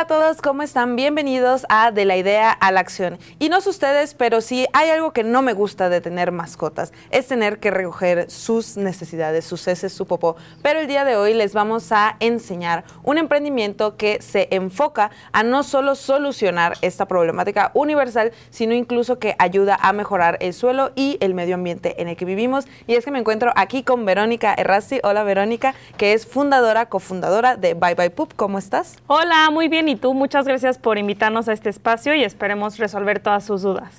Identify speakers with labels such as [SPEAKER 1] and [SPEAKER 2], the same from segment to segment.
[SPEAKER 1] Hola a todos, ¿cómo están? Bienvenidos a De la Idea a la Acción. Y no sé ustedes, pero sí hay algo que no me gusta de tener mascotas, es tener que recoger sus necesidades, sus heces, su popó. Pero el día de hoy les vamos a enseñar un emprendimiento que se enfoca a no solo solucionar esta problemática universal, sino incluso que ayuda a mejorar el suelo y el medio ambiente en el que vivimos. Y es que me encuentro aquí con Verónica Errassi. Hola Verónica, que es fundadora, cofundadora de Bye Bye Poop. ¿Cómo estás?
[SPEAKER 2] Hola, muy bien. ¿Y tú muchas gracias por invitarnos a este espacio y esperemos resolver todas sus dudas.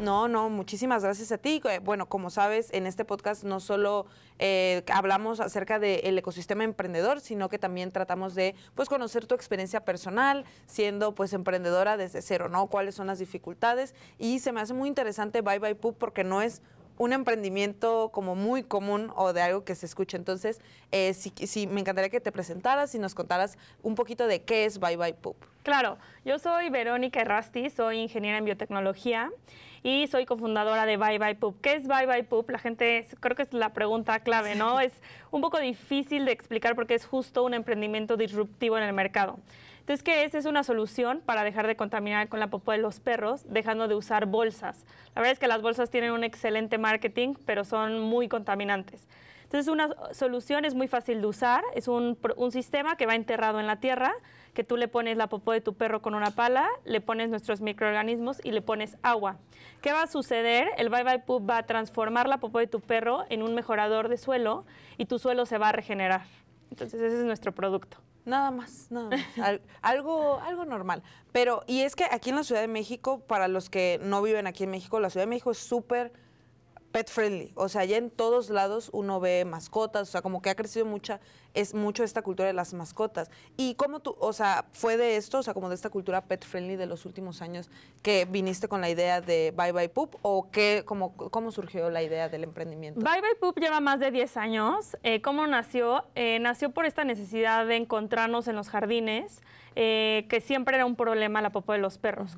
[SPEAKER 1] No, no, muchísimas gracias a ti. Eh, bueno, como sabes, en este podcast no solo eh, hablamos acerca del ecosistema emprendedor, sino que también tratamos de pues, conocer tu experiencia personal, siendo pues emprendedora desde cero, ¿no? ¿Cuáles son las dificultades? Y se me hace muy interesante Bye Bye Poop porque no es un emprendimiento como muy común o de algo que se escucha. Entonces, eh, sí, me encantaría que te presentaras y nos contaras un poquito de qué es Bye Bye Poop. Claro,
[SPEAKER 2] yo soy Verónica Rasti, soy ingeniera en biotecnología y soy cofundadora de Bye Bye Poop. ¿Qué es Bye Bye Poop? La gente, creo que es la pregunta clave, ¿no? Es un poco difícil de explicar porque es justo un emprendimiento disruptivo en el mercado. Entonces, ¿qué es? Es una solución para dejar de contaminar con la popó de los perros, dejando de usar bolsas. La verdad es que las bolsas tienen un excelente marketing, pero son muy contaminantes. Entonces, una solución es muy fácil de usar. Es un, sistema que va enterrado en la tierra, que tú le pones la popó de tu perro con una pala, le pones nuestros microorganismos y le pones agua. ¿Qué va a suceder? El Bye Bye Poop va a transformar la popó de tu perro en un mejorador de suelo y tu suelo se va a regenerar.
[SPEAKER 1] Entonces, ese es nuestro producto. Nada más, nada más. algo, algo normal. Pero, y es que aquí en la Ciudad de México, para los que no viven aquí en México, la Ciudad de México es súper pet friendly. O sea, ya en todos lados uno ve mascotas, o sea, como que ha crecido mucha, es mucho esta cultura de las mascotas. ¿Y cómo tú, o sea, fue de esto, o sea, como de esta cultura pet friendly de los últimos años que viniste con la idea de Bye Bye Poop o cómo, cómo surgió la idea del emprendimiento?
[SPEAKER 2] Bye Bye Poop lleva más de 10 años. Eh, ¿Cómo nació? Eh, nació por esta necesidad de encontrarnos en los jardines, eh, que siempre era un problema la popa de los perros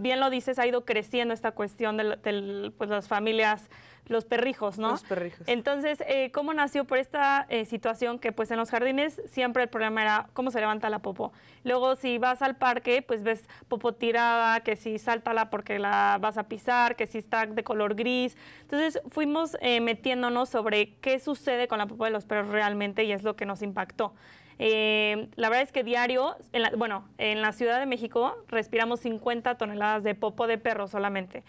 [SPEAKER 2] bien lo dices, ha ido creciendo esta cuestión de, pues, las familias, los perrijos, ¿no? Los perrijos. Entonces, eh, ¿cómo nació por esta eh, situación que pues en los jardines siempre el problema era cómo se levanta la popo? Luego, si vas al parque, pues ves popo tirada, que si sáltala porque la vas a pisar, que si está de color gris. Entonces, fuimos eh, metiéndonos sobre qué sucede con la popo de los perros realmente y es lo que nos impactó. Eh, la verdad es que diario, en la, bueno, en la Ciudad de México respiramos 50 toneladas de popo de perro solamente.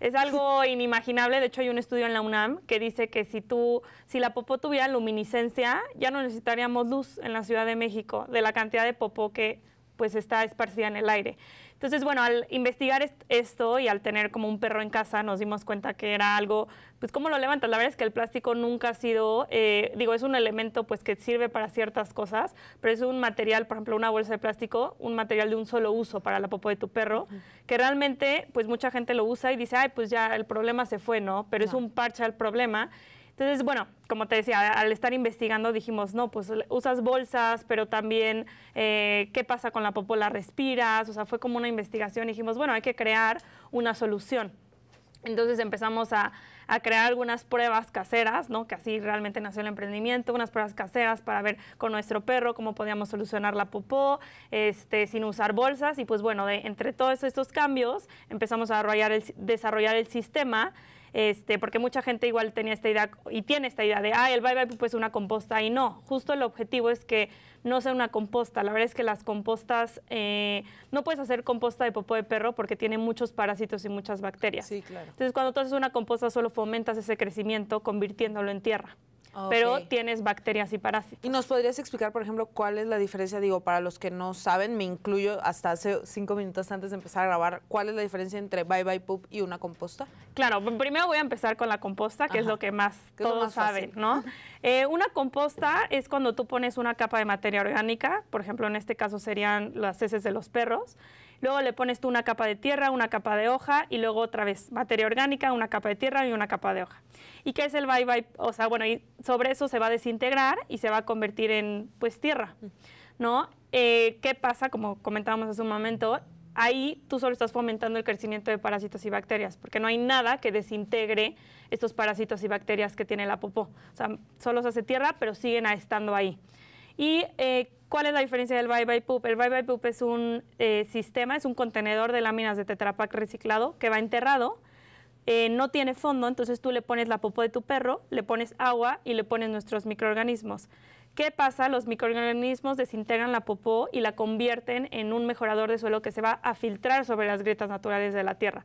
[SPEAKER 2] Es algo inimaginable. De hecho, hay un estudio en la UNAM que dice que si tú, si la popó tuviera luminiscencia, ya no necesitaríamos luz en la Ciudad de México de la cantidad de popó que pues está esparcida en el aire. Entonces, bueno, al investigar esto y al tener como un perro en casa, nos dimos cuenta que era algo, pues, ¿cómo lo levantas? La verdad es que el plástico nunca ha sido, eh, digo, es un elemento, pues, que sirve para ciertas cosas, pero es un material, por ejemplo, una bolsa de plástico, un material de un solo uso para la popa de tu perro, que realmente, pues, mucha gente lo usa y dice, ay, pues ya el problema se fue, ¿no? Pero es un parche al problema entonces, bueno, como te decía, al estar investigando dijimos, no, pues usas bolsas, pero también eh, qué pasa con la popó? La respiras, o sea, fue como una investigación, dijimos, bueno, hay que crear una solución. Entonces empezamos a, crear algunas pruebas caseras, ¿no? que así realmente nació el emprendimiento, unas pruebas caseras para ver con nuestro perro cómo podíamos solucionar la popó este, sin usar bolsas. Y pues bueno, de, entre todos estos cambios empezamos a desarrollar desarrollar el sistema este, porque mucha gente igual tenía esta idea y tiene esta idea de, ah, el bye bye pues una composta y no, justo el objetivo es que no sea una composta. La verdad es que las compostas, eh, no puedes hacer composta de popó de perro porque tiene muchos parásitos y muchas bacterias. Entonces cuando tú haces una composta solo fomentas ese crecimiento convirtiéndolo en tierra. Ah, pero tienes bacterias y
[SPEAKER 1] parásitos. ¿Y nos podrías explicar, por ejemplo, cuál es la diferencia? Digo, para los que no saben, me incluyo hasta hace cinco minutos antes de empezar a grabar, ¿cuál es la diferencia entre Bye Bye Poop y una composta? Claro, primero voy a empezar con la composta, que es lo que más todos saben, ¿no? Eh, una composta
[SPEAKER 2] es cuando tú pones una capa de materia orgánica, por ejemplo, en este caso serían las heces de los perros, Luego le pones tú una capa de tierra, una capa de hoja y luego otra vez materia orgánica, una capa de tierra y una capa de hoja. ¿Y qué es el bye bye? O sea, bueno, sobre eso se va a desintegrar y se va a convertir en pues tierra, ¿no? Eh, ¿Qué pasa? Como comentábamos hace un momento, ahí tú solo estás fomentando el crecimiento de parásitos y bacterias, porque no hay nada que desintegre estos parásitos y bacterias que tiene la popó. O sea, solo se hace tierra, pero siguen estando ahí. Y eh, ¿Cuál es la diferencia del Bye Bye Poop? El Bye Bye Poop es un eh, sistema, es un contenedor de láminas de tetrapac reciclado que va enterrado, eh, no tiene fondo, entonces tú le pones la popó de tu perro, le pones agua y le pones nuestros microorganismos. ¿Qué pasa? Los microorganismos desintegran la popó y la convierten en un mejorador de suelo que se va a filtrar sobre las grietas naturales de la tierra.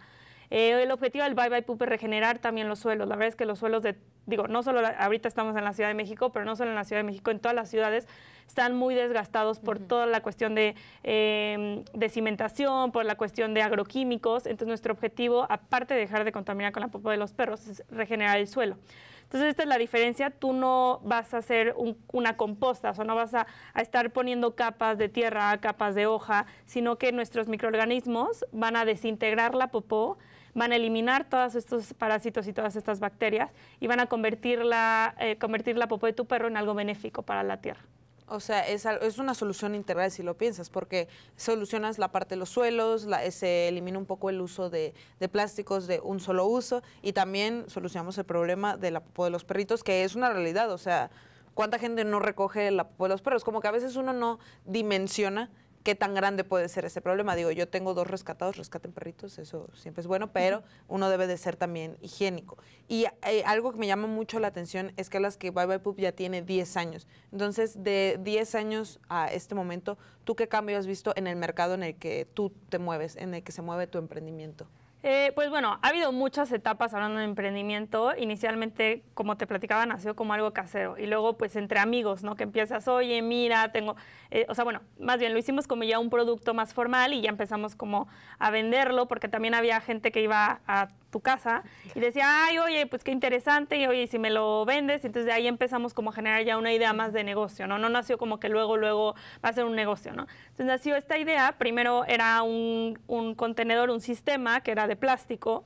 [SPEAKER 2] Eh, el objetivo del Bye Bye Poop es regenerar también los suelos. La verdad es que los suelos de, digo, no solo ahorita estamos en la Ciudad de México, pero no solo en la Ciudad de México, en todas las ciudades están muy desgastados por toda la cuestión em, de, cimentación, por la cuestión de agroquímicos. Entonces nuestro objetivo, aparte de dejar de contaminar con la popó de los perros, es regenerar el suelo. Entonces esta es la diferencia, tú no vas a hacer una composta, o sea, no vas a, a estar poniendo capas de tierra, capas de hoja, sino que nuestros microorganismos van a desintegrar la popó, van a eliminar todos estos parásitos y todas estas bacterias y van a convertir la, eh, convertir la popó de tu perro en algo benéfico para la tierra.
[SPEAKER 1] O sea, es, es, una solución integral si lo piensas, porque solucionas la parte de los suelos, eh, se elimina un poco el uso de, de, plásticos de un solo uso y también solucionamos el problema de la popó de los perritos, que es una realidad. O sea, ¿cuánta gente no recoge la popó de los perros? Como que a veces uno no dimensiona qué tan grande puede ser ese problema. Digo, yo tengo dos rescatados, rescaten perritos, eso siempre es bueno, pero uno debe de ser también higiénico. Y eh, algo que me llama mucho la atención es que las que Bye Bye Poop ya tiene 10 años. Entonces, de 10 años a este momento, ¿tú qué cambio has visto en el mercado en el que tú te mueves, en el que se mueve tu emprendimiento?
[SPEAKER 2] Eh, pues bueno, ha habido muchas etapas hablando de emprendimiento. Inicialmente, como te platicaba, nació como algo casero y luego pues entre amigos, ¿no? Que empiezas, oye, mira, tengo, eh, o sea, bueno, más bien lo hicimos como ya un producto más formal y ya empezamos como a venderlo porque también había gente que iba a casa y decía, ay, oye, pues qué interesante, y oye, si me lo vendes, y entonces de ahí empezamos como a generar ya una idea más de negocio, ¿no? No nació como que luego, luego va a ser un negocio, ¿no? Entonces nació esta idea, primero era un, contenedor, un sistema que era de plástico,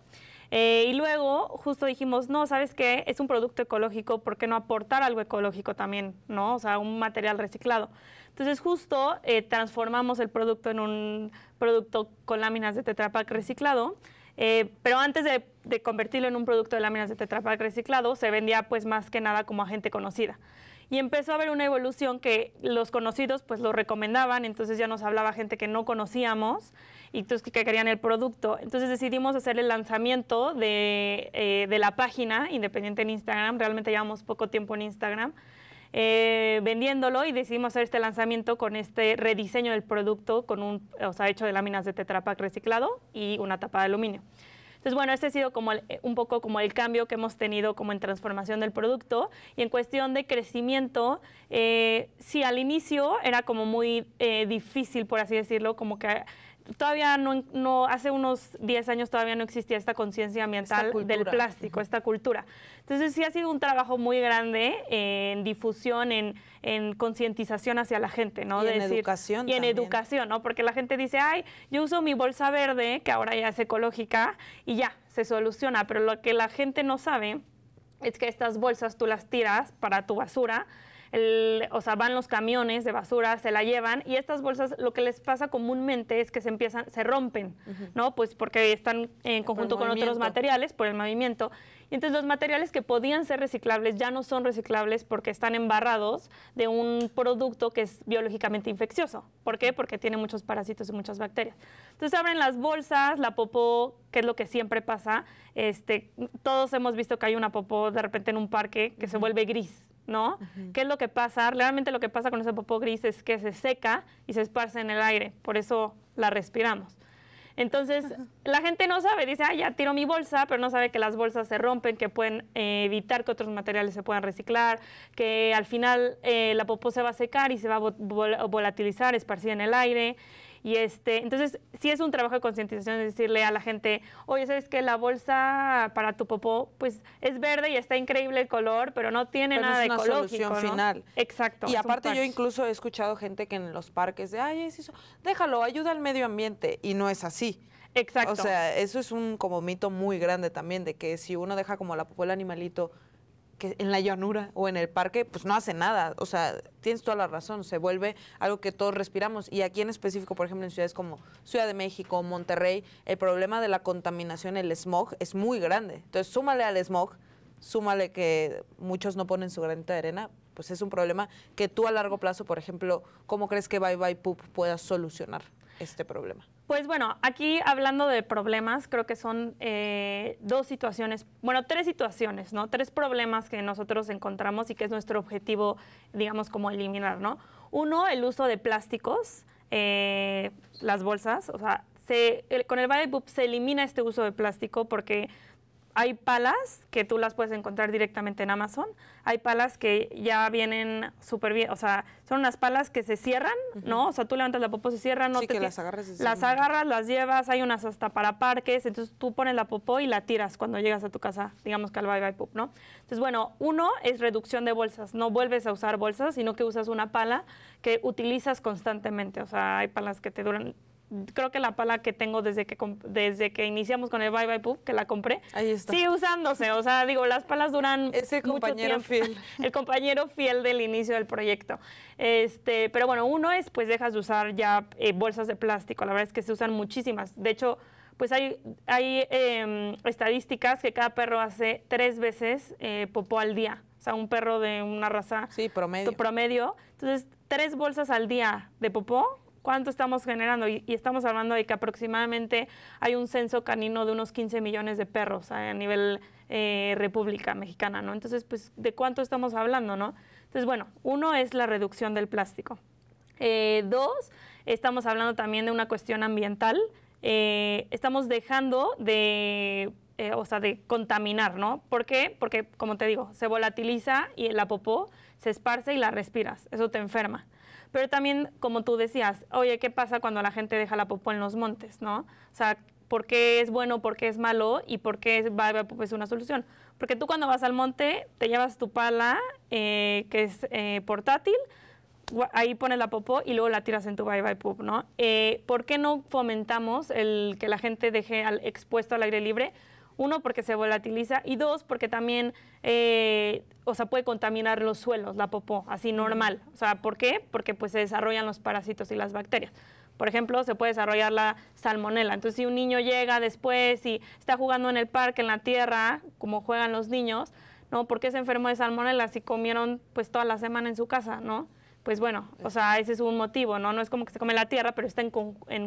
[SPEAKER 2] eh, y luego justo dijimos, no, ¿sabes qué? Es un producto ecológico, ¿por qué no aportar algo ecológico también? ¿No? O sea, un material reciclado. Entonces justo eh, transformamos el producto en un producto con láminas de Tetrapac reciclado eh, pero antes de, convertirlo en un producto de láminas de Tetra reciclado, se vendía pues más que nada como a gente conocida. Y empezó a haber una evolución que los conocidos pues lo recomendaban, entonces ya nos hablaba gente que no conocíamos y entonces pues, que querían el producto. Entonces decidimos hacer el lanzamiento de, eh, de la página independiente en Instagram, realmente llevamos poco tiempo en Instagram, eh, vendiéndolo y decidimos hacer este lanzamiento con este rediseño del producto, con un, o sea, hecho de láminas de tetrapac reciclado y una tapa de aluminio. Entonces, bueno, este ha sido como un poco como el cambio que hemos tenido como en transformación del producto. Y en cuestión de crecimiento, eh, sí, al inicio era como muy eh, difícil, por así decirlo, como que todavía no, hace unos 10 años todavía no existía esta conciencia ambiental del plástico, esta cultura. Entonces sí ha sido un trabajo muy grande en difusión, en, concientización hacia la gente, ¿no? en educación. Y en educación, ¿no? Porque la gente dice, ay, yo uso mi bolsa verde, que ahora ya es ecológica, y ya, se soluciona. Pero lo que la gente no sabe es que estas bolsas tú las tiras para tu basura o sea, van los camiones de basura, se la llevan y estas bolsas lo que les pasa comúnmente es que se empiezan, se rompen, ¿no? Pues porque están en conjunto con otros materiales por el movimiento. Y entonces los materiales que podían ser reciclables ya no son reciclables porque están embarrados de un producto que es biológicamente infeccioso. ¿Por qué? Porque tiene muchos parásitos y muchas bacterias. Entonces abren las bolsas, la popó, que es lo que siempre pasa. Este, todos hemos visto que hay una popó de repente en un parque que se vuelve gris, ¿no? ¿Qué es lo que pasa? Realmente lo que pasa con ese popó gris es que se seca y se esparce en el aire, por eso la respiramos. Entonces, la gente no sabe, dice, ah, ya tiro mi bolsa, pero no sabe que las bolsas se rompen, que pueden eh, evitar que otros materiales se puedan reciclar, que al final eh, la popó se va a secar y se va a volatilizar, esparcida en el aire. Y este, entonces, sí es un trabajo de concientización, decirle a la gente, oye, ¿sabes que La bolsa para tu popó,
[SPEAKER 1] pues es verde y está increíble el color, pero no tiene nada de una Solución final.
[SPEAKER 2] Exacto. Y aparte yo
[SPEAKER 1] incluso he escuchado gente que en los parques de, ay, déjalo, ayuda al medio ambiente. Y no es así. Exacto. O sea, eso es un como mito muy grande también, de que si uno deja como la popó el animalito que en la llanura o en el parque, pues no hace nada. O sea, tienes toda la razón, se vuelve algo que todos respiramos. Y aquí en específico, por ejemplo, en ciudades como Ciudad de México, o Monterrey, el problema de la contaminación, el smog, es muy grande. Entonces, súmale al smog, súmale que muchos no ponen su granita de arena, pues es un problema que tú a largo plazo, por ejemplo, ¿cómo crees que Bye Bye Poop pueda solucionar este problema?
[SPEAKER 2] Pues bueno, aquí hablando de problemas, creo que son eh, dos situaciones, bueno, tres situaciones, ¿no? Tres problemas que nosotros encontramos y que es nuestro objetivo, digamos, como eliminar, ¿no? Uno, el uso de plásticos, eh, las bolsas, o sea, se, con el Body se elimina este uso de plástico porque hay palas que tú las puedes encontrar directamente en Amazon. Hay palas que ya vienen súper bien, o sea, son unas palas que se cierran, ¿no? O sea, tú levantas la popó, se cierran, no sí, te que las agarras. las agarras, las llevas, hay unas hasta para parques, entonces tú pones la popó y la tiras cuando llegas a tu casa, digamos que al Bye Bye Pop, ¿no? Entonces, bueno, uno es reducción de bolsas, no vuelves a usar bolsas, sino que usas una pala que utilizas constantemente, o sea, hay palas que te duran creo que la pala que tengo desde que desde que iniciamos con el Bye Bye Poop, que la compré, Ahí está. usándose. O sea, digo, las palas duran Ese compañero fiel. el compañero fiel del inicio del proyecto. Este, pero bueno, uno es, pues dejas de usar ya eh, bolsas de plástico. La verdad es que se usan muchísimas. De hecho, pues hay, hay em, estadísticas que cada perro hace tres veces eh, popó al día. O sea, un perro de una raza sí, promedio. promedio. Entonces, tres bolsas al día de popó cuánto estamos generando. Y, estamos hablando de que aproximadamente hay un censo canino de unos 15 millones de perros eh, a, nivel eh, República Mexicana, ¿no? Entonces, pues, ¿de cuánto estamos hablando, no? Entonces, bueno, uno es la reducción del plástico. Eh, dos, estamos hablando también de una cuestión ambiental. estamos dejando de o sea, de contaminar, ¿no? ¿Por qué? Porque, como te digo, se volatiliza y la popó se esparce y la respiras. Eso te enferma. Pero también, como tú decías, oye, ¿qué pasa cuando la gente deja la popó en los montes, no? O sea, ¿por qué es bueno, por qué es malo y por qué Bye Pop es una solución? Porque tú cuando vas al monte, te llevas tu pala, eh, que es eh, portátil, ahí pones la popó y luego la tiras en tu bye bye poop, ¿no? Eh, ¿Por qué no fomentamos el que la gente deje al, expuesto al aire libre? Uno, porque se volatiliza y dos, porque también, eh, o sea, puede contaminar los suelos, la popó, así normal. O sea, ¿por qué? Porque pues se desarrollan los parásitos y las bacterias. Por ejemplo, se puede desarrollar la salmonela. Entonces, si un niño llega después y está jugando en el parque, en la tierra, como juegan los niños, ¿no? ¿Por qué se enfermó de salmonela si comieron pues toda la semana en su casa, no? pues bueno, o sea, ese es un motivo, ¿no? No es como que se come la tierra, pero está en,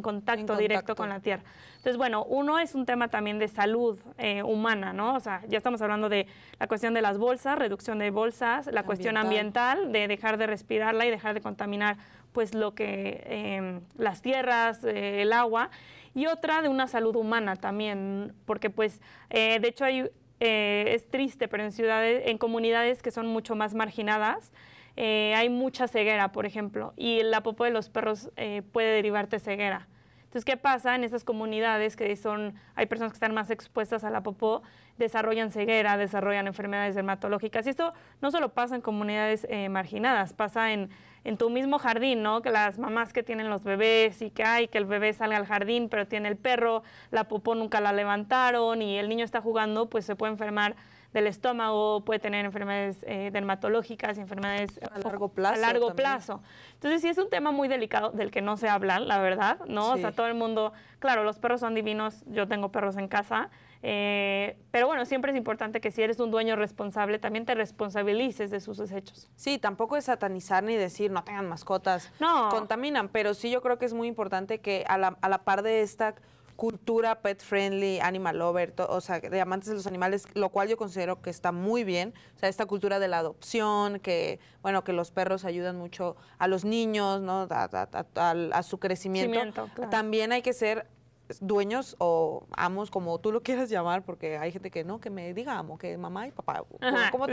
[SPEAKER 2] contacto, directo con la tierra. Entonces, bueno, uno es un tema también de salud eh, humana, ¿no? O sea, ya estamos hablando de la cuestión de las bolsas, reducción de bolsas, la cuestión ambiental, de dejar de respirarla y dejar de contaminar, pues, lo que, em, las tierras, eh, el agua, y otra de una salud humana también, porque pues, eh, de hecho hay, es triste, pero en ciudades, en comunidades que son mucho más marginadas, eh, hay mucha ceguera, por ejemplo, y la popó de los perros eh, puede derivarte ceguera. Entonces, ¿qué pasa en esas comunidades que son, hay personas que están más expuestas a la popó, desarrollan ceguera, desarrollan enfermedades dermatológicas? Y esto no solo pasa en comunidades eh, marginadas, pasa en, en, tu mismo jardín, ¿no? Que las mamás que tienen los bebés y que hay que el bebé salga al jardín, pero tiene el perro, la popó nunca la levantaron y el niño está jugando, pues se puede enfermar del estómago, puede tener enfermedades eh, dermatológicas, enfermedades a largo plazo. Entonces sí es un tema muy delicado del que no se habla, la verdad, ¿no? O sea, todo el mundo, claro, los perros son divinos, yo tengo perros en casa, eh, pero bueno, siempre es importante
[SPEAKER 1] que si eres un dueño responsable, también te responsabilices de sus desechos. Sí, tampoco es satanizar ni decir no tengan mascotas, no. contaminan, pero sí yo creo que es muy importante que a la, a la par de esta cultura pet friendly, animal lover, o sea, de amantes de los animales, lo cual yo considero que está muy bien. O sea, esta cultura de la adopción, que, bueno, que los perros ayudan mucho a los niños, ¿no? A, su crecimiento. También hay que ser dueños o amos, como tú lo quieras llamar, porque hay gente que no, que me diga amo, que mamá y papá, como,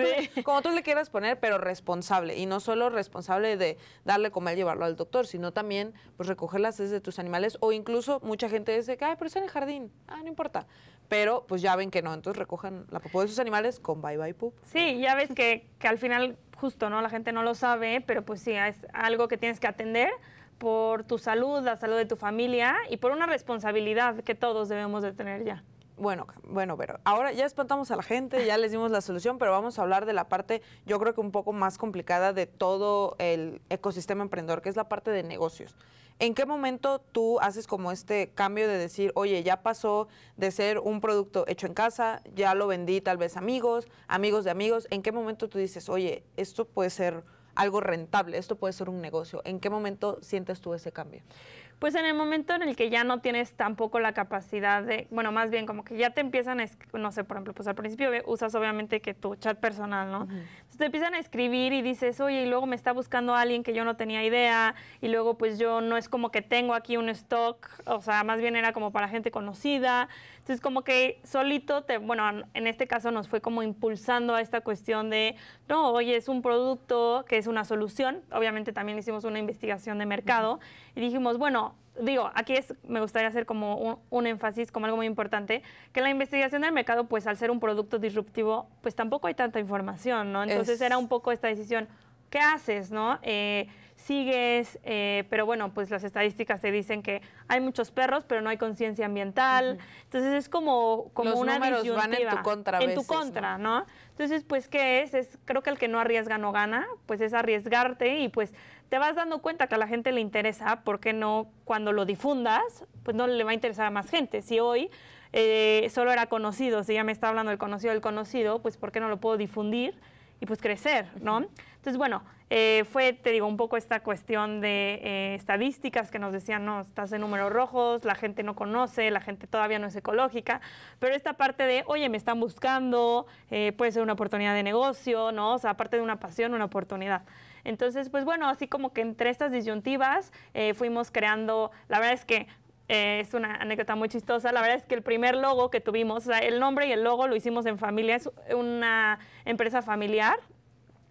[SPEAKER 1] tú, le quieras poner, pero responsable. Y no solo responsable de darle comer, llevarlo al doctor, sino también pues recoger las heces de tus animales o incluso mucha gente dice que, ay, pero es en el jardín, ah, no importa. Pero pues ya ven que no, entonces recojan la popó de sus animales con bye bye poop.
[SPEAKER 2] Sí, ya ves que, que al final justo, ¿no? La gente no lo sabe, pero pues sí, es algo que tienes que atender por tu salud, la salud de tu familia y por una responsabilidad que todos debemos de tener ya.
[SPEAKER 1] Bueno, bueno, pero ahora ya espantamos a la gente, ya les dimos la solución, pero vamos a hablar de la parte, yo creo que un poco más complicada de todo el ecosistema emprendedor, que es la parte de negocios. ¿En qué momento tú haces como este cambio de decir, oye, ya pasó de ser un producto hecho en casa, ya lo vendí tal vez amigos, amigos de amigos? ¿En qué momento tú dices, oye, esto puede ser algo rentable, esto puede ser un negocio. ¿En qué momento sientes tú ese cambio?
[SPEAKER 2] Pues en el momento en el que ya no tienes tampoco la capacidad de, bueno, más bien como que ya te empiezan a, no sé, por ejemplo, pues al principio usas obviamente que tu chat personal, ¿no? Entonces te empiezan a escribir y dices, oye, y luego me está buscando alguien que yo no tenía idea, y luego pues yo no es como que tengo aquí un stock, o sea, más bien era como para gente conocida. Entonces, como que solito, te, bueno, en este caso nos fue como impulsando a esta cuestión de, no, oye, es un producto que es una solución. Obviamente también hicimos una investigación de mercado y dijimos, bueno, digo, aquí es, me gustaría hacer como un, énfasis, como algo muy importante, que la investigación del mercado, pues al ser un producto disruptivo, pues tampoco hay tanta información, ¿no? Entonces era un poco esta decisión, ¿qué haces, no? Eh, sigues, eh, pero bueno, pues las estadísticas te dicen que hay muchos perros, pero no hay conciencia ambiental. Entonces es como, como Los una números van en tu contra. A en tu contra, ¿no? Entonces, pues, ¿qué es? es? Creo que el que no arriesga no gana, pues es arriesgarte y pues te vas dando cuenta que a la gente le interesa, ¿por qué no cuando lo difundas, pues no le va a interesar a más gente? Si hoy eh, solo era conocido, si ya me está hablando el conocido del conocido, pues ¿por qué no lo puedo difundir? y pues crecer, ¿no? Entonces, bueno, eh, fue, te digo, un poco esta cuestión de eh, estadísticas que nos decían, no, estás en números rojos, la gente no conoce, la gente todavía no es ecológica, pero esta parte de, oye, me están buscando, eh, puede ser una oportunidad de negocio, ¿no? O sea, aparte de una pasión, una oportunidad. Entonces, pues bueno, así como que entre estas disyuntivas fuimos creando, la verdad es que eh, es una anécdota muy chistosa. La verdad es que el primer logo que tuvimos, o sea, el nombre y el logo lo hicimos en familia. Es una empresa familiar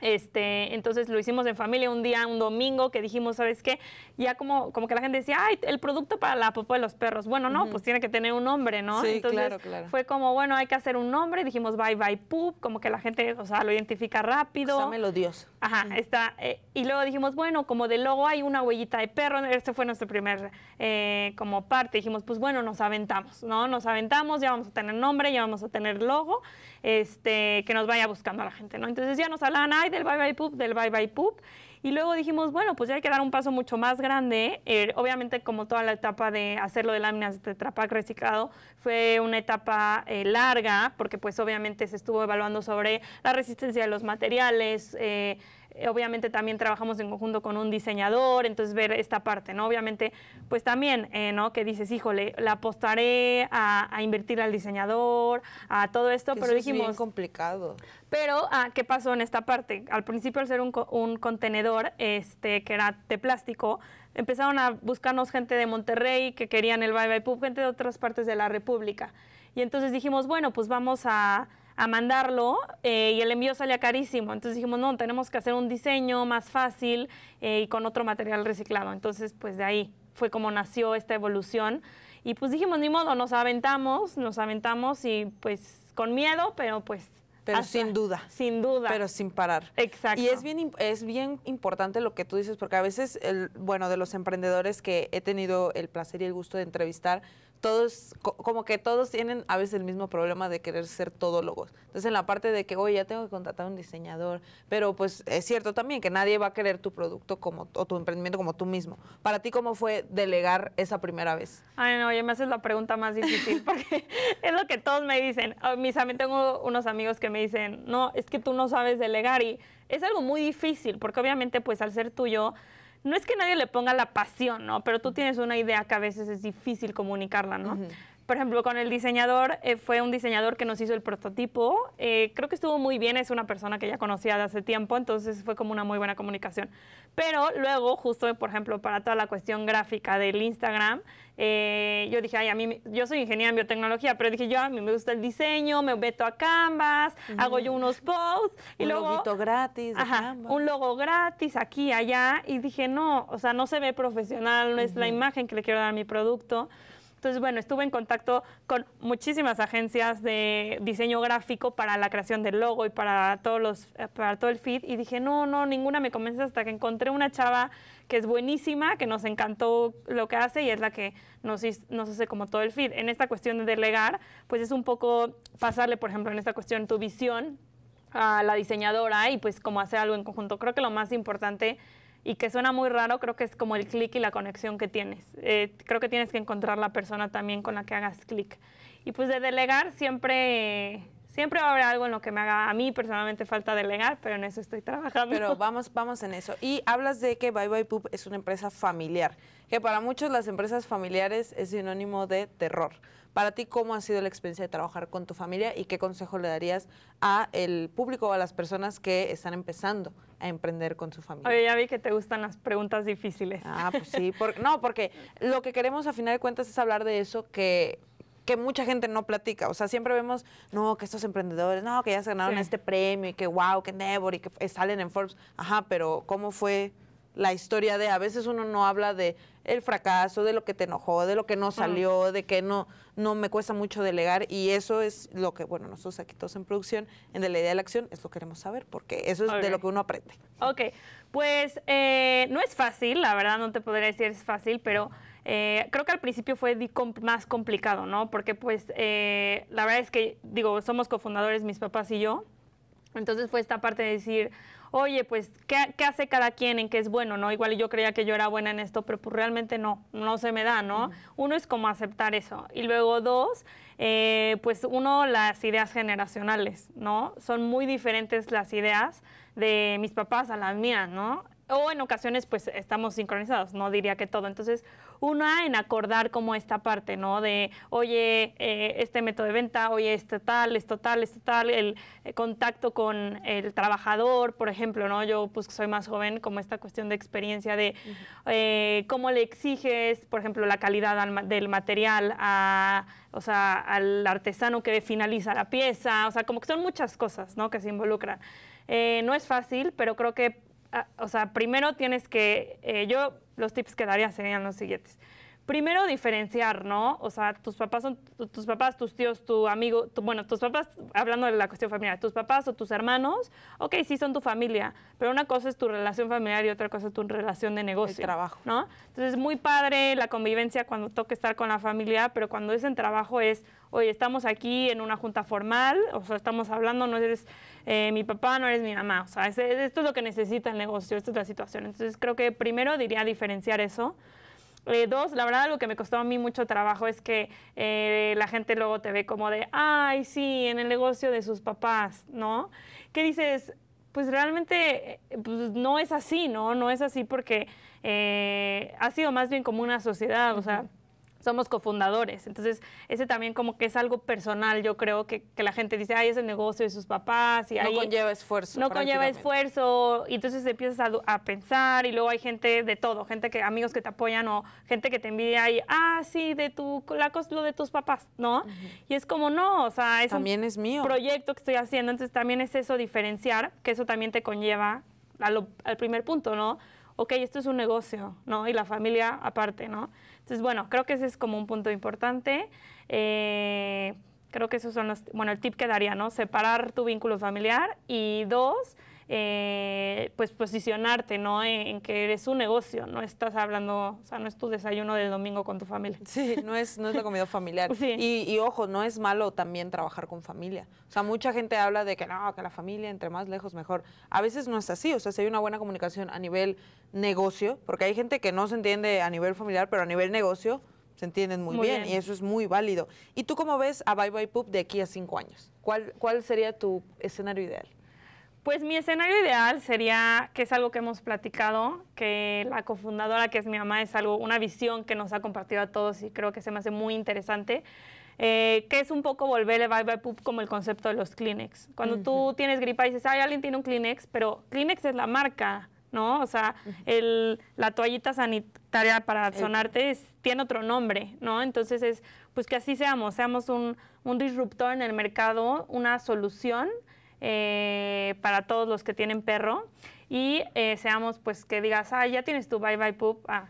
[SPEAKER 2] este, entonces lo hicimos en familia un día, un domingo, que dijimos, ¿sabes qué? Ya como, como que la gente decía, ay, el producto para la popa de los perros. Bueno, no, pues tiene que tener un nombre, ¿no? entonces claro, claro. fue como, bueno, hay que hacer un nombre. Dijimos, bye bye Pup, como que la gente, o sea, lo identifica rápido. O sea, Ajá, está. Eh, y luego dijimos, bueno, como de logo hay una huellita de perro. Este fue nuestro primer, eh, como parte. Dijimos, pues bueno, nos aventamos, ¿no? Nos aventamos, ya vamos a tener nombre, ya vamos a tener logo este, que nos vaya buscando a la gente, ¿no? Entonces ya nos hablaban, ay, del bye bye poop, del bye bye poop. Y luego dijimos, bueno, pues ya hay que dar un paso mucho más grande. Eh, obviamente, como toda la etapa de hacerlo de láminas de tetrapac reciclado, fue una etapa eh, larga, porque pues obviamente se estuvo evaluando sobre la resistencia de los materiales, eh, obviamente también trabajamos en conjunto con un diseñador, entonces ver esta parte, ¿no? Obviamente, pues también, eh, ¿no? Que dices, híjole, la apostaré a, invertir al diseñador, a todo esto, pero dijimos... Es bien complicado. Pero, ah, ¿qué pasó en esta parte? Al principio, al ser un, contenedor este, que era de plástico, empezaron a buscarnos gente de Monterrey que querían el Bye Bye Pub, gente de otras partes de la República. Y entonces dijimos, bueno, pues vamos a a mandarlo eh, y el envío salía carísimo. Entonces dijimos, no, tenemos que hacer un diseño más fácil eh, y con otro material reciclado. Entonces, pues de ahí fue como nació esta evolución. Y pues dijimos, ni modo, nos aventamos, nos aventamos y pues con miedo, pero pues
[SPEAKER 1] pero sin duda. Sin duda. Pero sin parar. Exacto. Y es bien, es bien importante lo que tú dices, porque a veces, el, bueno, de los emprendedores que he tenido el placer y el gusto de entrevistar, todos, como que todos tienen a veces el mismo problema de querer ser todólogos. Entonces, en la parte de que, oye, ya tengo que contratar un diseñador, pero pues es cierto también que nadie va a querer tu producto como, o tu emprendimiento como tú mismo. Para ti, ¿cómo fue delegar esa primera vez?
[SPEAKER 2] Ay, no, ya me haces la pregunta más difícil porque es lo que todos me dicen. Ah, mis, tengo unos amigos que me dicen, no, es que tú no sabes delegar y es algo muy difícil porque obviamente pues al ser tuyo, no es que nadie le ponga la pasión, ¿no? Pero tú tienes una idea que a veces es difícil comunicarla, ¿no? por ejemplo, con el diseñador, eh, fue un diseñador que nos hizo el prototipo. Eh, creo que estuvo muy bien, es una persona que ya conocía de hace tiempo, entonces fue como una muy buena comunicación. Pero luego, justo, por ejemplo, para toda la cuestión gráfica del Instagram, eh, yo dije, ay, a mí, yo soy ingeniera en biotecnología, pero dije, yo a mí me gusta el diseño, me meto a Canvas, hago yo unos posts. Y un luego, gratis. un logo gratis aquí, allá. Y dije, no, o sea, no se ve profesional, no es la imagen que le quiero dar a mi producto. Entonces, bueno, estuve en contacto con muchísimas agencias de diseño gráfico para la creación del logo y para, todos los, eh, para todo el feed y dije, no, no, ninguna me convence hasta que encontré una chava que es buenísima, que nos encantó lo que hace y es la que nos, nos hace como todo el feed. En esta cuestión de delegar, pues es un poco pasarle, por ejemplo, en esta cuestión tu visión a la diseñadora y pues como hacer algo en conjunto. Creo que lo más importante y que suena muy raro, creo que es como el clic y la conexión que tienes. Eh, creo que tienes que encontrar la persona también con la que hagas clic. Y pues de delegar siempre Siempre va a haber algo en lo que
[SPEAKER 1] me haga a mí personalmente falta delegar, pero en eso estoy trabajando. Pero vamos, vamos en eso. Y hablas de que Bye Bye Poop es una empresa familiar, que para muchos las empresas familiares es sinónimo de terror. Para ti, ¿cómo ha sido la experiencia de trabajar con tu familia y qué consejo le darías a el público o a las personas que están empezando a emprender con su familia? Oye, ya vi que te gustan las preguntas difíciles. Ah, pues sí. no, porque lo que queremos a final de cuentas es hablar de eso que que mucha gente no platica. O sea, siempre vemos, no, que estos emprendedores, no, que ya se ganaron este premio y que wow, que never y que salen en Forbes. Ajá, pero ¿cómo fue la historia de? A veces uno no habla de el fracaso, de lo que te enojó, de lo que no salió, de que no, no me cuesta mucho delegar. Y eso es lo que, bueno, nosotros aquí todos en producción, en De la Idea de la Acción, es lo queremos saber, porque eso es de lo que uno aprende.
[SPEAKER 2] Ok, pues eh, no es fácil, la verdad no te podría decir es fácil, pero... Eh, creo que al principio fue más complicado, ¿no? Porque pues eh, la verdad es que, digo, somos cofundadores mis papás y yo. Entonces fue esta parte de decir, oye, pues, ¿qué, hace cada quien en qué es bueno, no? Igual yo creía que yo era buena en esto, pero pues realmente no, no se me da, ¿no? Uno es como aceptar eso. Y luego dos, eh, pues uno, las ideas generacionales, ¿no? Son muy diferentes las ideas de mis papás a las mías, ¿no? O en ocasiones, pues, estamos sincronizados, no diría que todo. Entonces, una, en acordar como esta parte, ¿no? De, oye, eh, este método de venta, oye, esto tal, esto tal, esto tal, el eh, contacto con el trabajador, por ejemplo, ¿no? Yo, pues, soy más joven, como esta cuestión de experiencia de eh, cómo le exiges, por ejemplo, la calidad del material a o sea, al artesano que finaliza la pieza, o sea, como que son muchas cosas, ¿no? Que se involucran. no es fácil, pero creo que, ah, o sea, primero tienes que, yo los tips que daría serían los siguientes primero diferenciar, ¿no? O sea, tus papás son tus papás, tus tíos, tu amigo, bueno, tus papás, hablando de la cuestión familiar, tus papás o tus hermanos, ok, sí son tu familia, pero una cosa es tu relación familiar y otra cosa es tu relación de negocio. El trabajo. ¿No? Entonces es muy padre la convivencia cuando toca estar con la familia, pero cuando es en trabajo es, oye, estamos aquí en una junta formal, o sea, estamos hablando, no eres eh, mi papá, no eres mi mamá, o sea, esto es lo que necesita el negocio, esta es la situación. Entonces creo que primero diría diferenciar eso. Eh, dos, la verdad lo que me costó a mí mucho trabajo es que eh, la gente luego te ve como de, ay, sí, en el negocio de sus papás, ¿no? ¿Qué dices? Pues realmente eh, pues, no es así, ¿no? No es así porque ha sido más bien como una sociedad, o sea somos cofundadores. Entonces, ese también como que es algo personal, yo creo, que, la gente dice, ay, es el negocio de sus papás. Y no conlleva esfuerzo. No conlleva esfuerzo. Y entonces empiezas a, a, pensar y luego hay gente de todo, gente que, amigos que te apoyan o gente que te envidia y, ah, sí, de tu, la, lo de tus papás, ¿no? Y es como, no, o sea, es también un es mío. proyecto que estoy haciendo. Entonces, también es eso diferenciar, que eso también te conlleva al primer punto, ¿no? ok, esto es un negocio, ¿no? Y la familia aparte, ¿no? Entonces, bueno, creo que ese es como un punto importante. Eh, creo que esos son los, bueno, el tip que daría, ¿no? Separar tu vínculo familiar y dos, eh, pues posicionarte, ¿no? En, que
[SPEAKER 1] eres un negocio, no estás hablando, o sea, no es tu desayuno del domingo con tu familia. Sí, no es, no es la comida familiar. Y, ojo, no es malo también trabajar con familia. O sea, mucha gente habla de que no, que la familia entre más lejos mejor. A veces no es así, o sea, si hay una buena comunicación a nivel negocio, porque hay gente que no se entiende a nivel familiar, pero a nivel negocio se entienden muy, bien, y eso es muy válido. ¿Y tú cómo ves a Bye Bye Poop de aquí a cinco años? ¿Cuál, cuál sería tu escenario ideal?
[SPEAKER 2] Pues mi escenario ideal sería, que es algo que hemos platicado, que la cofundadora, que es mi mamá, es algo, una visión que nos ha compartido a todos y creo que se me hace muy interesante, eh, que es un poco volver el Bye Poop como el concepto de los Kleenex. Cuando tú tienes gripa y dices, ay, alguien tiene un Kleenex, pero Kleenex es la marca, ¿no? O sea, la toallita sanitaria para sonarte tiene otro nombre, ¿no? Entonces es, pues que así seamos, seamos un, un disruptor en el mercado, una solución eh, para todos los que tienen perro y eh, seamos pues que digas, ah, ya tienes tu bye bye poop, ah,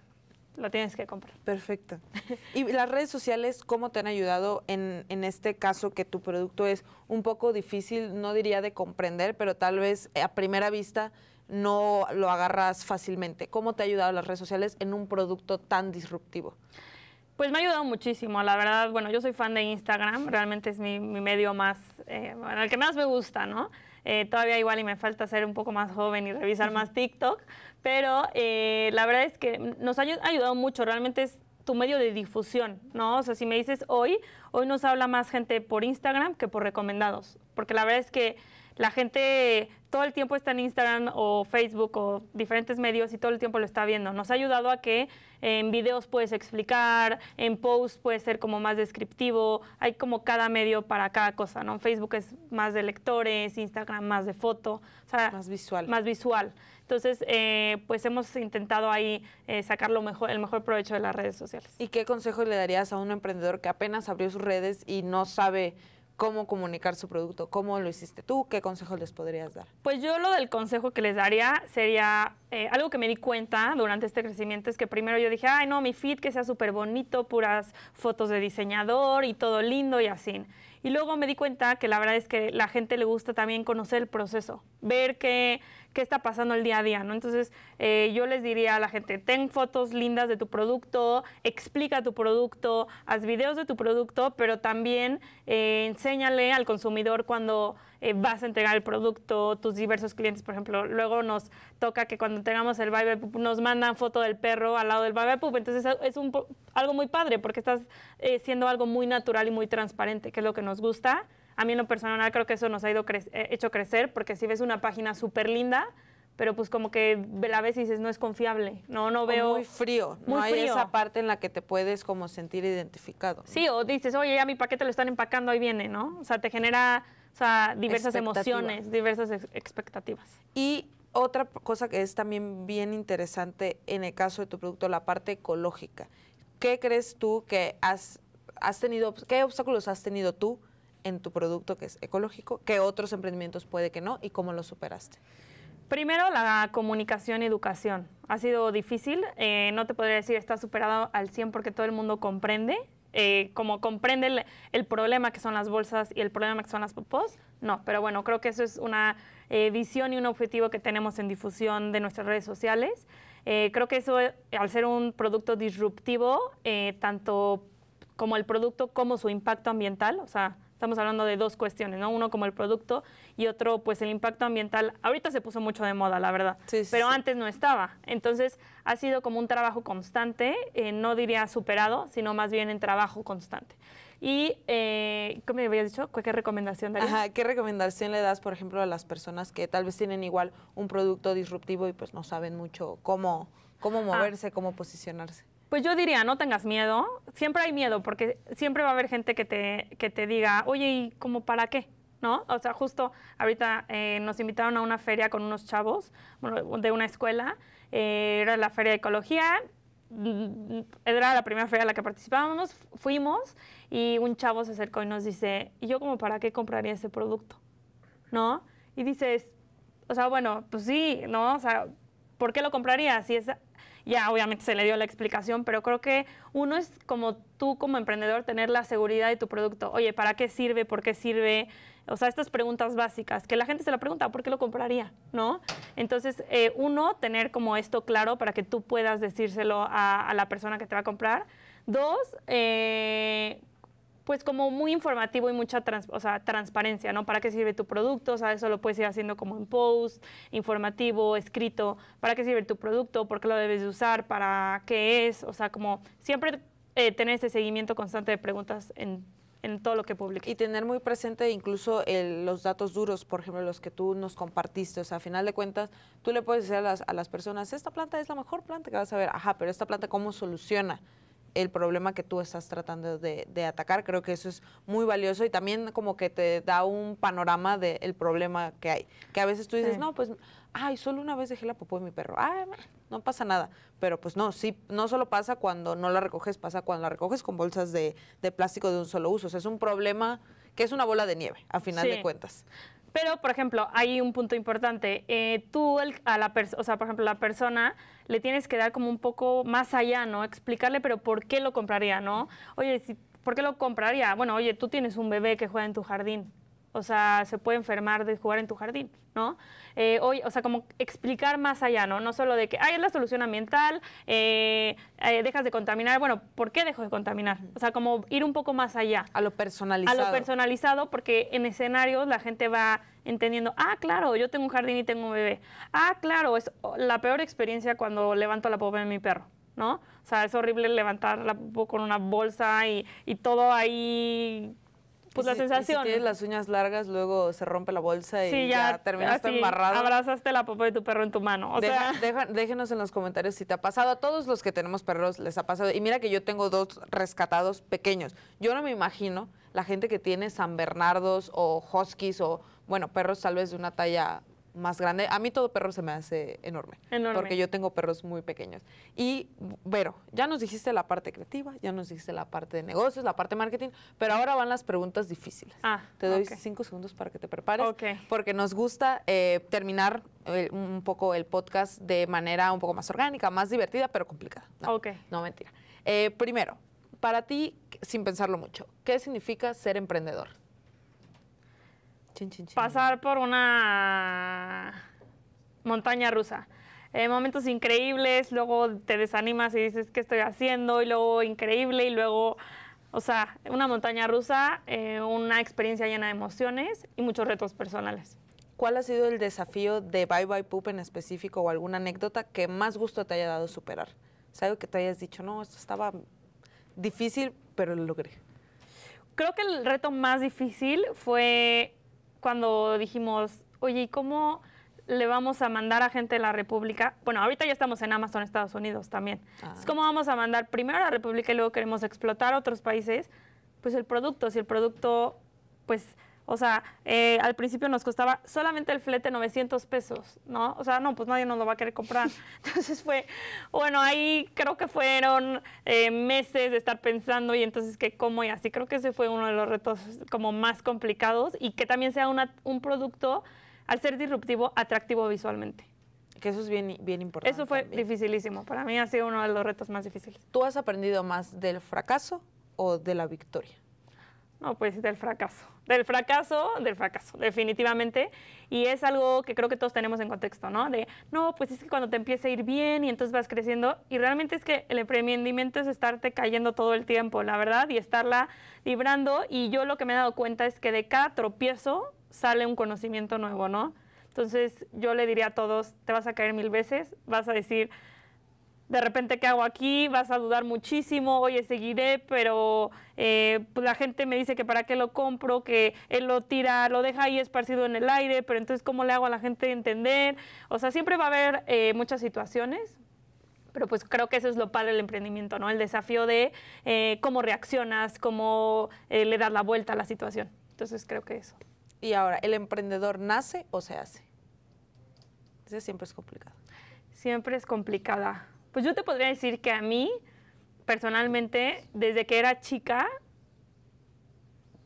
[SPEAKER 2] lo tienes que comprar. Perfecto.
[SPEAKER 1] ¿Y las redes sociales cómo te han ayudado en, en, este caso que tu producto es un poco difícil, no diría de comprender, pero tal vez eh, a primera vista no lo agarras fácilmente? ¿Cómo te ha ayudado las redes sociales en un producto tan disruptivo?
[SPEAKER 2] Pues me ha ayudado muchísimo, la verdad, bueno, yo soy fan de Instagram, realmente es mi, medio más, eh, bueno, el que más me gusta, ¿no? Eh, todavía igual y me falta ser un poco más joven y revisar más TikTok, pero eh, la verdad es que nos ha ayudado mucho, realmente es tu medio de difusión, ¿no? O sea, si me dices hoy, hoy nos habla más gente por Instagram que por recomendados, porque la verdad es que la gente todo el tiempo está en Instagram o Facebook o diferentes medios y todo el tiempo lo está viendo. Nos ha ayudado a que en videos puedes explicar, en posts puede ser como más descriptivo, hay como cada medio para cada cosa, ¿no? Facebook es más de lectores, Instagram más de foto, más visual. Más visual. Entonces, eh, pues hemos
[SPEAKER 1] intentado ahí eh, sacar lo mejor, el mejor provecho de las redes sociales. ¿Y qué consejo le darías a un emprendedor que apenas abrió sus redes y no sabe cómo comunicar su producto, cómo lo hiciste tú, qué consejos les podrías dar.
[SPEAKER 2] Pues yo lo del consejo que les daría sería eh, algo que me di cuenta durante este crecimiento es que primero yo dije, ay, no, mi feed que sea súper bonito, puras fotos de diseñador y todo lindo y así. Y luego me di cuenta que la verdad es que la gente le gusta también conocer el proceso, ver qué, está pasando el día a día, ¿no? Entonces, eh, yo les diría a la gente, ten fotos lindas de tu producto, explica tu producto, haz videos de tu producto, pero también eh, enséñale al consumidor cuando eh, vas a entregar el producto, tus diversos clientes, por ejemplo, luego nos toca que cuando tengamos el Bible Poop nos mandan foto del perro al lado del Bible Pup, Poop, entonces es un, algo muy padre porque estás eh, siendo algo muy natural y muy transparente, que es lo que nos gusta. A mí en lo personal creo que eso nos ha ido eh, hecho crecer porque si ves una página súper linda, pero pues como que la ves y dices, no es confiable, no, no veo... muy frío, muy no hay esa parte en la que te puedes como sentir identificado. Sí, o dices, oye, ya mi paquete lo están empacando, ahí viene, ¿no? O sea, te genera o sea, diversas emociones,
[SPEAKER 1] diversas expectativas. Y otra cosa que es también bien interesante en el caso de tu producto, la parte ecológica. ¿Qué crees tú que has, has tenido, qué obstáculos has tenido tú en tu producto que es ecológico, qué otros emprendimientos puede que no y cómo lo superaste? Primero, la comunicación y educación. Ha
[SPEAKER 2] sido difícil, eh, no te podría decir está superado al 100 porque todo el mundo comprende eh, como comprende el, problema que son las bolsas y el problema que son las popos. No, pero bueno, creo que eso es una eh, visión y un objetivo que tenemos en difusión de nuestras redes sociales. Eh, creo que eso, al ser un producto disruptivo, tanto como el producto como su impacto ambiental, o sea, Estamos hablando de dos cuestiones, ¿no? Uno como el producto y otro pues el impacto ambiental. Ahorita se puso mucho de moda, la verdad, pero antes no estaba. Entonces ha sido como un trabajo constante, eh, no diría superado, sino más bien en trabajo constante.
[SPEAKER 1] Y, eh, ¿cómo me habías dicho? ¿Qué recomendación darías? ¿qué recomendación le das, por ejemplo, a las personas que tal vez tienen igual un producto disruptivo y pues no saben mucho cómo, cómo ah. moverse, cómo posicionarse?
[SPEAKER 2] Pues yo diría, no tengas miedo. Siempre hay miedo porque siempre va a haber gente que te, que te diga, oye, ¿y cómo para qué? ¿No? O sea, justo ahorita eh, nos invitaron a una feria con unos chavos de una escuela. Eh, era la feria de ecología. Mm, era la primera feria a la que participábamos. Fuimos y un chavo se acercó y nos dice, ¿y yo como para qué compraría ese producto? ¿No? Y dices, o sea, bueno, pues sí, ¿no? O sea, ¿por qué lo compraría si es ya obviamente se le dio la explicación, pero creo que uno es como tú como emprendedor tener la seguridad de tu producto. Oye, ¿para qué sirve? ¿Por qué sirve? O sea, estas preguntas básicas, que la gente se la pregunta, ¿por qué lo compraría? ¿No? Entonces, eh, uno, tener como esto claro para que tú puedas decírselo a, la persona que te va a comprar. Dos, eh, pues como muy informativo y mucha transparencia, ¿no? ¿Para qué sirve tu producto? O sea, eso lo puedes ir haciendo como en post, informativo, escrito, ¿para qué sirve tu producto? ¿Por qué lo debes usar? ¿Para qué es? O sea, como siempre eh, tener ese seguimiento constante de
[SPEAKER 1] preguntas en todo lo que publicas. Y tener muy presente incluso los datos duros, por ejemplo, los que tú nos compartiste. O sea, a final de cuentas, tú le puedes decir a las, a las personas, esta planta es la mejor planta que vas a ver. Ajá, pero esta planta, ¿cómo soluciona? el problema que tú estás tratando de, atacar. Creo que eso es muy valioso y también como que te da un panorama del el problema que hay. Que a veces tú dices, no, pues, ay, solo una vez dejé la popó de mi perro. Ay, ah, no pasa nada. Pero pues no, sí, no solo pasa cuando no la recoges, pasa cuando la recoges con bolsas de, plástico de un solo uso. O sea, es un problema que es una bola de nieve, a final de cuentas. Pero, por
[SPEAKER 2] ejemplo, hay un punto importante. Eh, tú, a la o sea, por ejemplo, la persona le tienes que dar como un poco más allá, ¿no? Explicarle, pero ¿por qué lo compraría, no? Oye, ¿por qué lo compraría? Bueno, oye, tú tienes un bebé que juega en tu jardín. O sea, se puede enfermar de jugar en tu jardín, ¿no? Eh, hoy, o sea, como explicar más allá, ¿no? No solo de que, ay, es la solución ambiental, eh, eh, dejas de contaminar. Bueno, ¿por qué dejo de contaminar? O sea, como ir un poco más allá. A lo personalizado. A lo personalizado, porque en escenarios la gente va entendiendo, ah, claro, yo tengo un jardín y tengo un bebé. Ah, claro, es la peor experiencia cuando levanto la popa de mi perro. ¿no? O sea, es horrible levantar la con una bolsa y, y todo
[SPEAKER 1] ahí
[SPEAKER 2] pues la sensación. tienes las
[SPEAKER 1] uñas largas, luego se rompe la bolsa y sí, ya, terminaste Abrazaste la popa de tu perro en tu mano. sea... déjenos en los comentarios si te ha pasado. A todos los que tenemos perros les ha pasado. Y mira que yo tengo dos rescatados pequeños. Yo no me imagino la gente que tiene San Bernardos o Huskies o, bueno, perros tal vez de una talla más grande. A mí todo perro se me hace enorme, porque yo tengo perros muy pequeños. Y, Vero, ya nos dijiste la parte creativa, ya nos dijiste la parte de negocios, la parte de marketing, pero ahora van las preguntas difíciles. Ah, te doy cinco segundos para que te prepares, porque nos gusta eh, terminar eh, un poco el podcast de manera un poco más orgánica, más divertida, pero complicada. No, no mentira. Eh, primero, para ti, sin pensarlo mucho, ¿qué significa ser emprendedor?
[SPEAKER 2] pasar por una montaña rusa. Eh, momentos increíbles, luego te desanimas y dices, ¿qué estoy haciendo? Y luego increíble, y luego, o sea, una montaña rusa, eh, una experiencia llena de emociones y muchos retos personales.
[SPEAKER 1] ¿Cuál ha sido el desafío de Bye Bye Poop en específico o alguna anécdota que más gusto te haya dado superar? algo que te hayas dicho, no, esto estaba difícil, pero lo logré? Creo que el reto más difícil fue cuando dijimos,
[SPEAKER 2] oye, ¿y cómo le vamos a mandar a gente de la República? Bueno, ahorita ya estamos en Amazon, Estados Unidos también. Ah. ¿Cómo vamos a mandar primero a la República y luego queremos explotar a otros países? Pues el producto, si el producto, pues o sea, eh, al principio nos costaba solamente el flete 900 pesos, ¿no? O sea, no, pues nadie nos lo va a querer comprar. Entonces fue, bueno, ahí creo que fueron eh, meses de estar pensando y entonces que cómo y así. Creo que ese fue uno de los retos como más complicados y que también sea un producto, al ser disruptivo, atractivo visualmente. Que eso es bien, bien importante. Eso fue dificilísimo.
[SPEAKER 1] Para mí ha sido uno de los retos más difíciles. ¿Tú has aprendido más del fracaso o de la victoria? No, pues del fracaso
[SPEAKER 2] del fracaso, del fracaso, definitivamente. Y es algo que creo que todos tenemos en contexto, ¿no? De, no, pues es que cuando te empieza a ir bien y entonces vas creciendo. Y realmente es que el emprendimiento es estarte cayendo todo el tiempo, la verdad, y estarla librando. Y yo lo que me he dado cuenta es que de cada tropiezo sale un conocimiento nuevo, ¿no? Entonces yo le diría a todos, te vas a caer mil veces, vas a decir de repente, ¿qué hago aquí? Vas a dudar muchísimo, oye, seguiré, pero eh, pues, la gente me dice que para qué lo compro, que él lo tira, lo deja ahí esparcido en el aire, pero entonces, ¿cómo le hago a la gente entender? O sea, siempre va a haber eh, muchas situaciones, pero pues creo que eso es lo padre del emprendimiento, ¿no? El desafío de eh, cómo reaccionas, cómo
[SPEAKER 1] le das la vuelta a la situación.
[SPEAKER 2] Entonces, creo que eso.
[SPEAKER 1] Y ahora, ¿el emprendedor nace o se hace? entonces siempre es complicado. Siempre es complicada
[SPEAKER 2] pues yo te podría decir que a mí, personalmente, desde que era chica,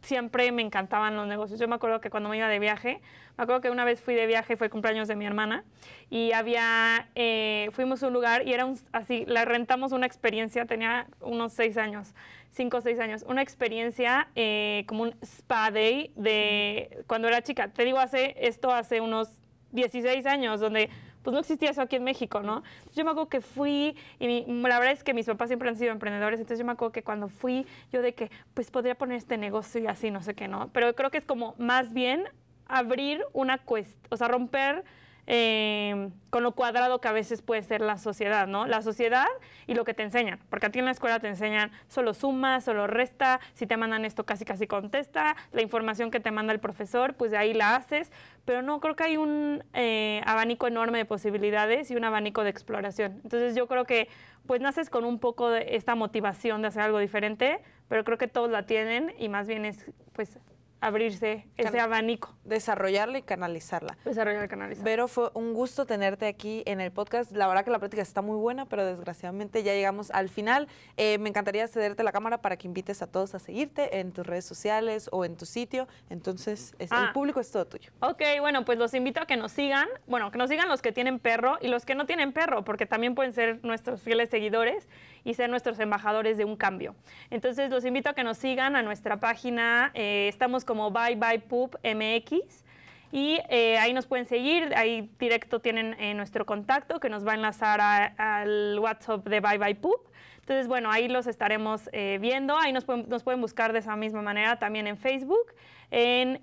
[SPEAKER 2] siempre me encantaban los negocios. Yo me acuerdo que cuando me iba de viaje, me acuerdo que una vez fui de viaje, fue cumpleaños de mi hermana, y había, eh, fuimos a un lugar y era así, la rentamos una experiencia, tenía unos seis años, cinco o seis años, una experiencia eh, como un spa day de cuando era chica. Te digo, hace esto hace unos 16 años, donde pues no existía eso aquí en México, ¿no? Yo me acuerdo que fui, y la verdad es que mis papás siempre han sido emprendedores, entonces yo me acuerdo que cuando fui, yo de que, pues podría poner este negocio y así, no sé qué, ¿no? Pero creo que es como más bien abrir una cuesta o sea, romper Em, con lo cuadrado que a veces puede ser la sociedad, ¿no? La sociedad y lo que te enseñan, porque a ti en la escuela te enseñan solo suma, solo resta, si te mandan esto casi casi contesta, la información que te manda el profesor, pues de ahí la haces, pero no, creo que hay un eh, abanico enorme de posibilidades y un abanico de exploración. Entonces yo creo que pues naces con un poco de esta motivación de hacer algo diferente, pero creo que todos la
[SPEAKER 1] tienen y más bien es pues abrirse ese abanico. Desarrollarla y canalizarla. Desarrollarla y canalizarla. Vero, fue un gusto tenerte aquí en el podcast. La verdad que la práctica está muy buena, pero desgraciadamente ya llegamos al final. Eh, me encantaría cederte la cámara para que invites a todos a seguirte en tus redes sociales o en tu sitio. Entonces, es, el ah. público es todo tuyo.
[SPEAKER 2] Ok, bueno, pues los invito a que nos sigan. Bueno, que nos sigan los que tienen perro y los que no tienen perro, porque también pueden ser nuestros fieles seguidores y ser nuestros embajadores de un cambio. Entonces los invito a que nos sigan a nuestra página, eh, estamos como Bye Bye Poop MX y eh, ahí nos pueden seguir, ahí directo tienen eh, nuestro contacto que nos va a enlazar al WhatsApp de Bye Bye Poop. Entonces, bueno, ahí los estaremos viendo, ahí nos pueden, buscar de esa misma manera también en Facebook, en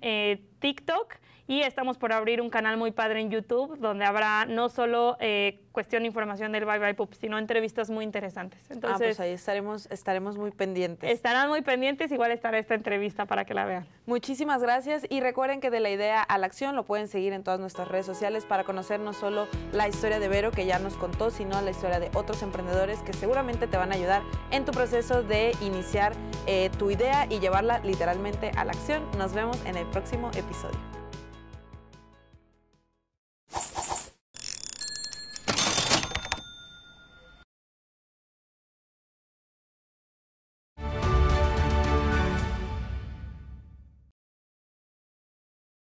[SPEAKER 2] TikTok y estamos por abrir un canal muy padre en YouTube donde habrá no solo eh, cuestión de información del Bye Bye Pop, sino entrevistas muy interesantes. Entonces, ah, pues ahí
[SPEAKER 1] estaremos, estaremos muy pendientes.
[SPEAKER 2] Estarán muy pendientes, igual estará esta entrevista para que la vean.
[SPEAKER 1] Muchísimas gracias y recuerden que de la idea a la acción lo pueden seguir en todas nuestras redes sociales para conocer no solo la historia de Vero que ya nos contó, sino la historia de otros emprendedores que seguramente te van a ayudar en tu proceso de iniciar eh, tu idea y llevarla literalmente a la acción. Nos vemos en el próximo episodio.